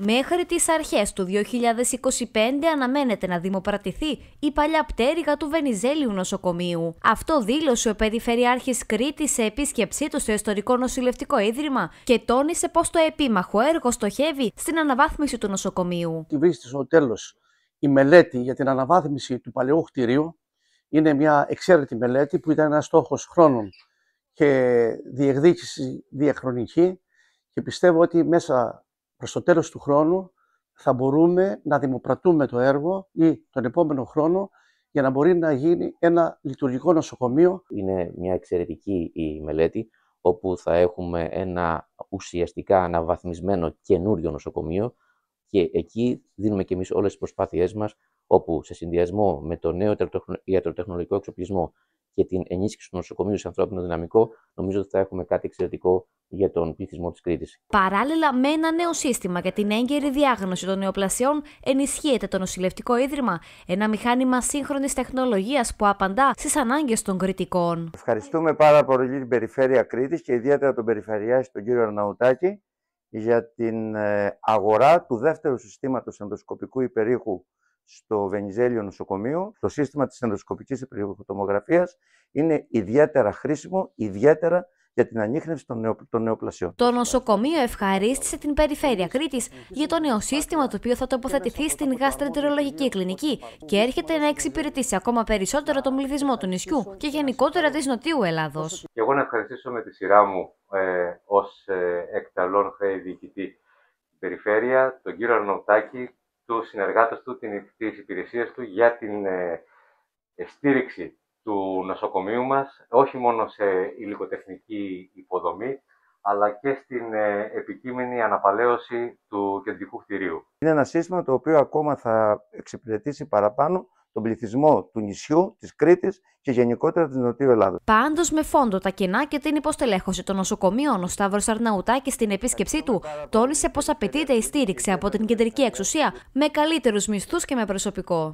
Μέχρι τις αρχές του 2025 αναμένεται να δημοπρατηθεί η παλιά πτέρυγα του Βενιζέλιου νοσοκομείου. Αυτό δήλωσε ο Περιφερειάρχης Κρήτη σε επίσκεψή του στο Ιστορικό Νοσηλευτικό Ίδρυμα και τόνισε πως το επίμαχο έργο στοχεύει στην αναβάθμιση του νοσοκομείου. βρίσκεται στο τέλος η μελέτη για την αναβάθμιση του παλαιού κτηρίου είναι μια εξαίρετη μελέτη που ήταν ένας στόχος χρόνων και διεκδίκηση διαχρονική και πιστεύω ότι μέσα προς το τέλος του χρόνου θα μπορούμε να δημοπρατούμε το έργο ή τον επόμενο χρόνο για να μπορεί να γίνει ένα λειτουργικό νοσοκομείο. Είναι μια εξαιρετική η μελέτη όπου θα έχουμε ένα ουσιαστικά αναβαθμισμένο καινούριο νοσοκομείο και εκεί δίνουμε και εμείς όλες τις προσπάθειές μας όπου σε συνδυασμό με το νέο ιατροτεχνολογικό εξοπλισμό και την ενίσχυση του νοσοκομείου σε ανθρώπινο δυναμικό, νομίζω ότι θα έχουμε κάτι εξαιρετικό για τον πληθυσμό της Κρήτης. Παράλληλα με ένα νέο σύστημα για την έγκαιρη διάγνωση των νεοπλασιών, ενισχύεται το νοσηλευτικό ίδρυμα, ένα μηχάνημα σύγχρονης τεχνολογίας που απαντά στις ανάγκες των κριτικών. Ευχαριστούμε πάρα πολύ την Περιφέρεια Κρήτης και ιδιαίτερα τον Περιφερειάρχη, τον κύριο Αρναουτάκη, για την ε, αγορά του δεύτερου συστήματος ενδοσκοπικού υπερήχου στο Βενιζέλιο Νοσοκομείο. Το σύστημα της ενδοσκοπικής υπερήχου είναι ιδιαίτερα χρήσιμο, ιδιαίτερα για την ανείχνευση των, νεο, των νεοπλασιών. Το νοσοκομείο ευχαρίστησε την περιφέρεια Κρήτης για το νέο σύστημα το οποίο θα τοποθετηθεί στην γαστρεντερολογική κλινική και έρχεται να εξυπηρετήσει ακόμα περισσότερο τον πληθυσμό του νησιού και γενικότερα της Νοτιού Ελλάδος. Και εγώ να ευχαριστήσω με τη σειρά μου ε, ως ε, εκταλών χρέη διοικητή περιφέρεια, τον κύριο Αρνοτάκη, τους συνεργάτες του, τις υπηρεσίες του για την ε, στήριξη του νοσοκομείου μας, όχι μόνο σε υλικοτεχνική υποδομή, αλλά και στην ε, επικείμενη αναπαλαίωση του κεντρικού κτηρίου. Είναι ένα σύστημα το οποίο ακόμα θα εξυπηρετήσει παραπάνω τον πληθυσμό του νησιού, της Κρήτης και γενικότερα της Νοτιού Ελλάδα. Πάντως, με φόντο τα κοινά και την υποστελέχωση των νοσοκομείων, ο Σταύρος Αρναουτάκης στην επίσκεψή του τόνισε πως απαιτείται η στήριξη από την κεντρική εξουσία με καλύτερους μισθούς και με προσωπικό.